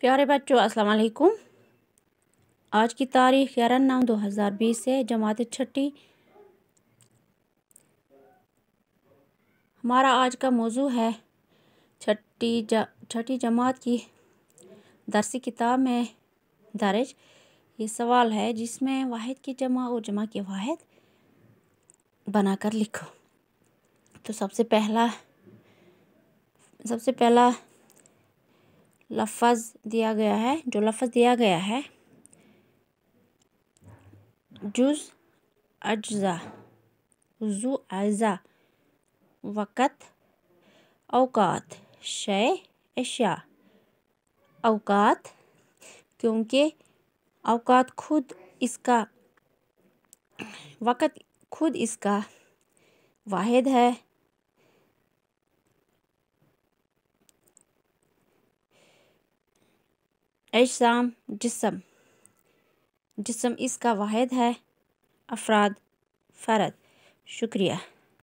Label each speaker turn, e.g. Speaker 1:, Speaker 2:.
Speaker 1: प्यारे बच्चों अस्सलाम वालेकुम आज की तारीख ग्यारह नौ दो हज़ार बीस है जमात छठी हमारा आज का मौजू है छठी जा, छठी जमात की दरसी किताब में दर्ज ये सवाल है जिसमें वाहिद की जमा और जमा की वाहिद बनाकर लिखो तो सबसे पहला सबसे पहला लफज दिया गया है जो लफज दिया गया है जुज अज्जा जु अज्जा वक़्त अवकात शय अशा अवकात क्योंकि अवकात खुद इसका वक़्त खुद इसका वाहिद है अजसाम जिसम जिसम इसका वाहिद है अफराद फरद शुक्रिया